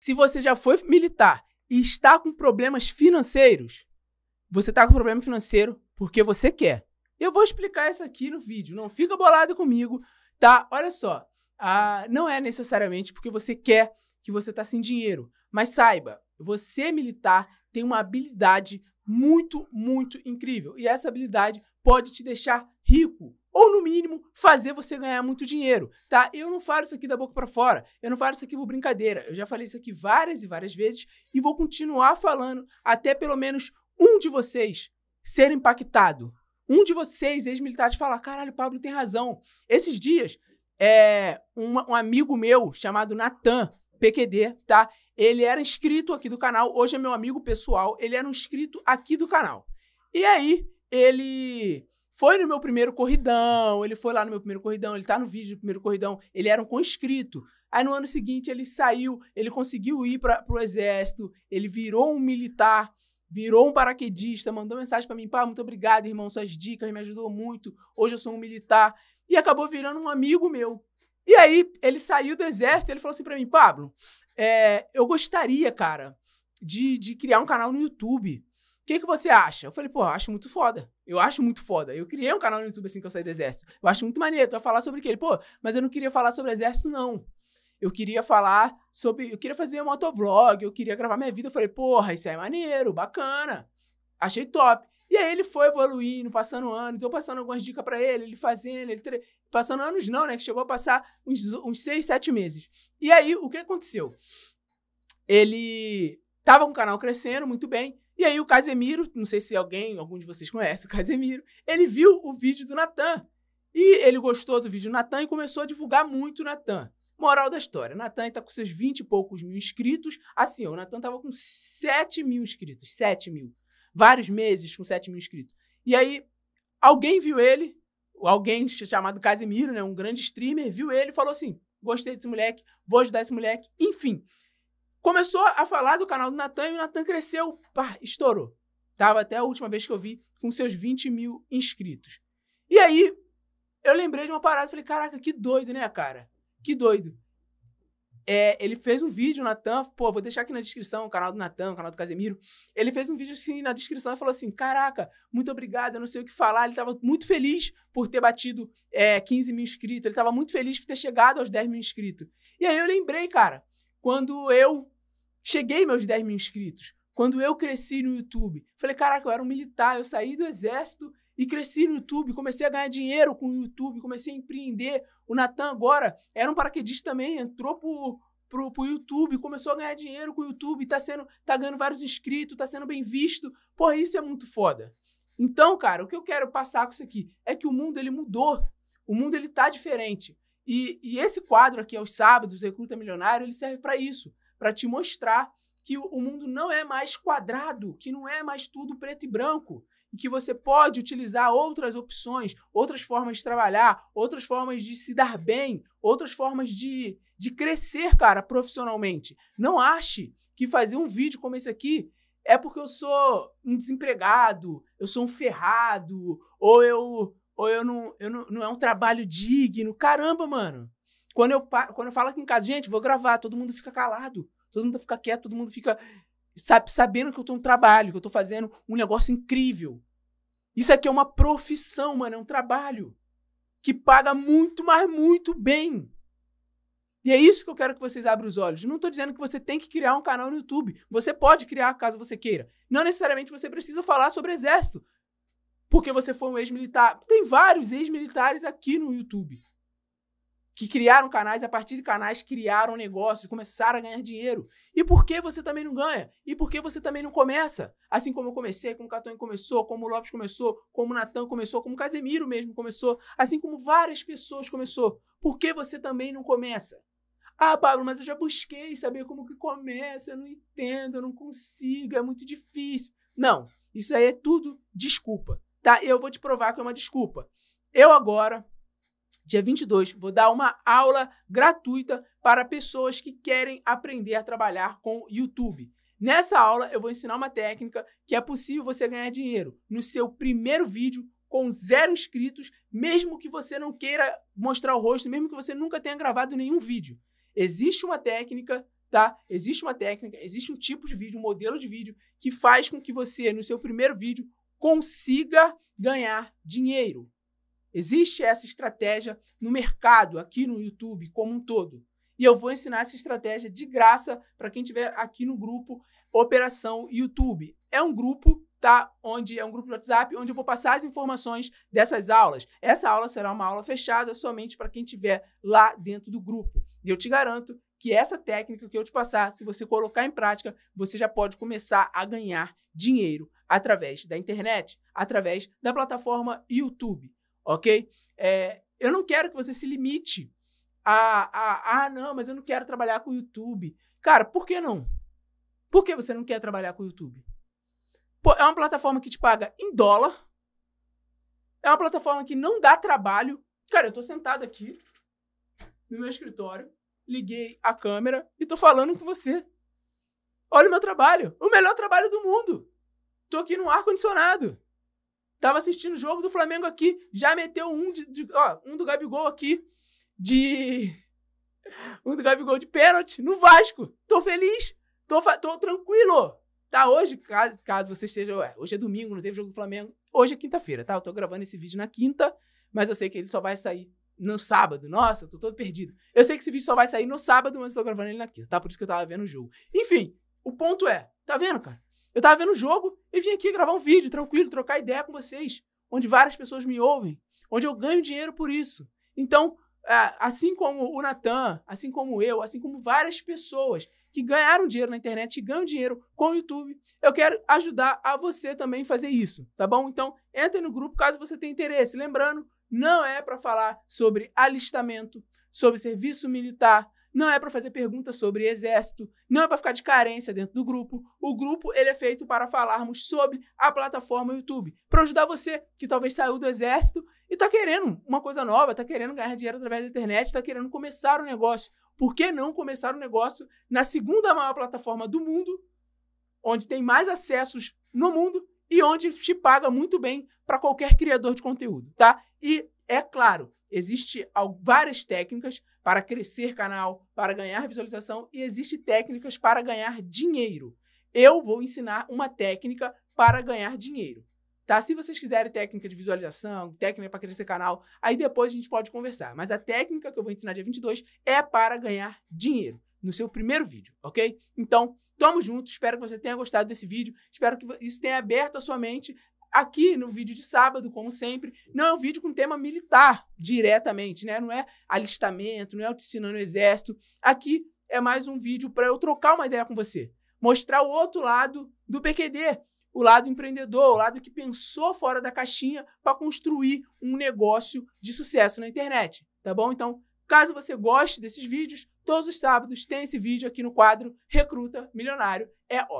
Se você já foi militar e está com problemas financeiros, você está com problema financeiro porque você quer. Eu vou explicar isso aqui no vídeo, não fica bolado comigo, tá? Olha só, ah, não é necessariamente porque você quer que você está sem dinheiro, mas saiba, você militar tem uma habilidade muito, muito incrível. E essa habilidade pode te deixar rico ou no mínimo fazer você ganhar muito dinheiro, tá? Eu não falo isso aqui da boca para fora, eu não falo isso aqui por brincadeira. Eu já falei isso aqui várias e várias vezes e vou continuar falando até pelo menos um de vocês ser impactado. Um de vocês, ex-militares, falar: caralho, Pablo tem razão. Esses dias, é, um, um amigo meu chamado Natan, PQD, tá? Ele era inscrito aqui do canal, hoje é meu amigo pessoal, ele era um inscrito aqui do canal. E aí, ele foi no meu primeiro corridão, ele foi lá no meu primeiro corridão, ele tá no vídeo do primeiro corridão, ele era um conscrito. Aí no ano seguinte ele saiu, ele conseguiu ir para pro exército, ele virou um militar, virou um paraquedista, mandou mensagem para mim, pá, muito obrigado, irmão, suas dicas me ajudou muito. Hoje eu sou um militar e acabou virando um amigo meu. E aí, ele saiu do exército e ele falou assim para mim, Pablo, é, eu gostaria, cara, de, de criar um canal no YouTube. O que, que você acha? Eu falei, pô, eu acho muito foda. Eu acho muito foda. Eu criei um canal no YouTube assim que eu saí do exército. Eu acho muito maneiro. Tu vai falar sobre o quê? Ele, pô, mas eu não queria falar sobre exército, não. Eu queria falar sobre. Eu queria fazer um motovlog, eu queria gravar minha vida. Eu falei, porra, isso é maneiro, bacana. Achei top. E aí ele foi evoluindo, passando anos, eu passando algumas dicas para ele, ele fazendo, ele tre... passando anos não, né? Que chegou a passar uns, uns seis, sete meses. E aí, o que aconteceu? Ele tava com o canal crescendo muito bem, e aí o Casemiro, não sei se alguém, algum de vocês conhece o Casemiro, ele viu o vídeo do Natan. E ele gostou do vídeo do Natan e começou a divulgar muito o Natan. Moral da história, Natan tá com seus 20 e poucos mil inscritos. Assim, o Natan tava com 7 mil inscritos, 7 mil vários meses com 7 mil inscritos. E aí, alguém viu ele, alguém chamado Casimiro, né, um grande streamer, viu ele e falou assim: gostei desse moleque, vou ajudar esse moleque, enfim. Começou a falar do canal do Natan e o Natan cresceu, pá, estourou. Tava até a última vez que eu vi com seus 20 mil inscritos. E aí, eu lembrei de uma parada, falei, caraca, que doido, né, cara? Que doido. É, ele fez um vídeo, Natan, pô, vou deixar aqui na descrição o canal do Natan, o canal do Casemiro. Ele fez um vídeo assim na descrição e falou assim: Caraca, muito obrigado, eu não sei o que falar. Ele estava muito feliz por ter batido é, 15 mil inscritos, ele estava muito feliz por ter chegado aos 10 mil inscritos. E aí eu lembrei, cara, quando eu cheguei meus 10 mil inscritos, quando eu cresci no YouTube, falei, caraca, eu era um militar, eu saí do exército e cresci no YouTube, comecei a ganhar dinheiro com o YouTube, comecei a empreender. O Natan agora era um paraquedista também, entrou pro, pro, pro YouTube, começou a ganhar dinheiro com o YouTube, tá sendo, tá ganhando vários inscritos, tá sendo bem visto. Porra, isso é muito foda. Então, cara, o que eu quero passar com isso aqui é que o mundo ele mudou. O mundo ele tá diferente. E, e esse quadro aqui aos sábados, Recruta Milionário, ele serve para isso, para te mostrar que o mundo não é mais quadrado, que não é mais tudo preto e branco, e que você pode utilizar outras opções, outras formas de trabalhar, outras formas de se dar bem, outras formas de, de crescer, cara, profissionalmente. Não ache que fazer um vídeo como esse aqui é porque eu sou um desempregado, eu sou um ferrado, ou eu ou eu não, eu não, não é um trabalho digno. Caramba, mano. Quando eu, quando eu falo aqui em casa, gente, vou gravar, todo mundo fica calado todo mundo fica quieto, todo mundo fica sabe, sabendo que eu tô no trabalho, que eu estou fazendo um negócio incrível. Isso aqui é uma profissão, mano, é um trabalho que paga muito, mas muito bem. E é isso que eu quero que vocês abram os olhos. Não estou dizendo que você tem que criar um canal no YouTube. Você pode criar caso você queira. Não necessariamente você precisa falar sobre exército, porque você foi um ex-militar. Tem vários ex-militares aqui no YouTube que criaram canais, a partir de canais criaram negócios, começaram a ganhar dinheiro. E por que você também não ganha? E por que você também não começa? Assim como eu comecei, como o Catone começou, como o Lopes começou, como o Natan começou, como o Casemiro mesmo começou, assim como várias pessoas começou. Por que você também não começa? Ah, Pablo, mas eu já busquei saber como que começa, eu não entendo, eu não consigo, é muito difícil. Não, isso aí é tudo desculpa, tá? Eu vou te provar que é uma desculpa. Eu agora dia 22, vou dar uma aula gratuita para pessoas que querem aprender a trabalhar com YouTube. Nessa aula, eu vou ensinar uma técnica que é possível você ganhar dinheiro no seu primeiro vídeo com zero inscritos, mesmo que você não queira mostrar o rosto, mesmo que você nunca tenha gravado nenhum vídeo. Existe uma técnica tá? Existe uma técnica, existe um tipo de vídeo, um modelo de vídeo que faz com que você, no seu primeiro vídeo, consiga ganhar dinheiro. Existe essa estratégia no mercado, aqui no YouTube como um todo. E eu vou ensinar essa estratégia de graça para quem tiver aqui no grupo Operação YouTube. É um grupo, tá? Onde é um grupo de WhatsApp, onde eu vou passar as informações dessas aulas. Essa aula será uma aula fechada somente para quem tiver lá dentro do grupo. E eu te garanto que essa técnica que eu te passar, se você colocar em prática, você já pode começar a ganhar dinheiro através da internet, através da plataforma YouTube ok? É, eu não quero que você se limite a, a, ah, não, mas eu não quero trabalhar com o YouTube. Cara, por que não? Por que você não quer trabalhar com o YouTube? Pô, é uma plataforma que te paga em dólar, é uma plataforma que não dá trabalho. Cara, eu tô sentado aqui no meu escritório, liguei a câmera e tô falando com você. Olha o meu trabalho, o melhor trabalho do mundo. Tô aqui no ar condicionado. Tava assistindo o jogo do Flamengo aqui, já meteu um de, de ó, um do Gabigol aqui de um do Gabigol de pênalti no Vasco. Tô feliz, tô, tô tranquilo. Tá hoje, caso, caso você esteja, ué, hoje é domingo, não teve jogo do Flamengo. Hoje é quinta-feira, tá? Eu tô gravando esse vídeo na quinta, mas eu sei que ele só vai sair no sábado. Nossa, eu tô todo perdido. Eu sei que esse vídeo só vai sair no sábado, mas eu tô gravando ele na quinta, tá? Por isso que eu tava vendo o jogo. Enfim, o ponto é, tá vendo, cara? Eu tava vendo o jogo e vim aqui gravar um vídeo, tranquilo, trocar ideia com vocês, onde várias pessoas me ouvem, onde eu ganho dinheiro por isso. Então, é, assim como o Natan, assim como eu, assim como várias pessoas que ganharam dinheiro na internet e ganham dinheiro com o YouTube, eu quero ajudar a você também fazer isso, tá bom? Então, entre no grupo caso você tenha interesse. Lembrando, não é para falar sobre alistamento, sobre serviço militar, não é para fazer perguntas sobre exército, não é para ficar de carência dentro do grupo. O grupo ele é feito para falarmos sobre a plataforma YouTube, para ajudar você que talvez saiu do exército e está querendo uma coisa nova, está querendo ganhar dinheiro através da internet, está querendo começar um negócio. Por que não começar um negócio na segunda maior plataforma do mundo, onde tem mais acessos no mundo e onde te paga muito bem para qualquer criador de conteúdo, tá? E é claro, existe várias técnicas para crescer canal, para ganhar visualização e existem técnicas para ganhar dinheiro. Eu vou ensinar uma técnica para ganhar dinheiro. Tá? Se vocês quiserem técnica de visualização, técnica para crescer canal, aí depois a gente pode conversar. Mas a técnica que eu vou ensinar dia 22 é para ganhar dinheiro no seu primeiro vídeo, ok? Então, tamo junto, espero que você tenha gostado desse vídeo, espero que isso tenha aberto a sua mente Aqui no vídeo de sábado, como sempre, não é um vídeo com tema militar diretamente, né? Não é alistamento, não é oficina no exército. Aqui é mais um vídeo para eu trocar uma ideia com você, mostrar o outro lado do PQD, o lado empreendedor, o lado que pensou fora da caixinha para construir um negócio de sucesso na internet, tá bom? Então, caso você goste desses vídeos, todos os sábados tem esse vídeo aqui no quadro Recruta Milionário é ótimo.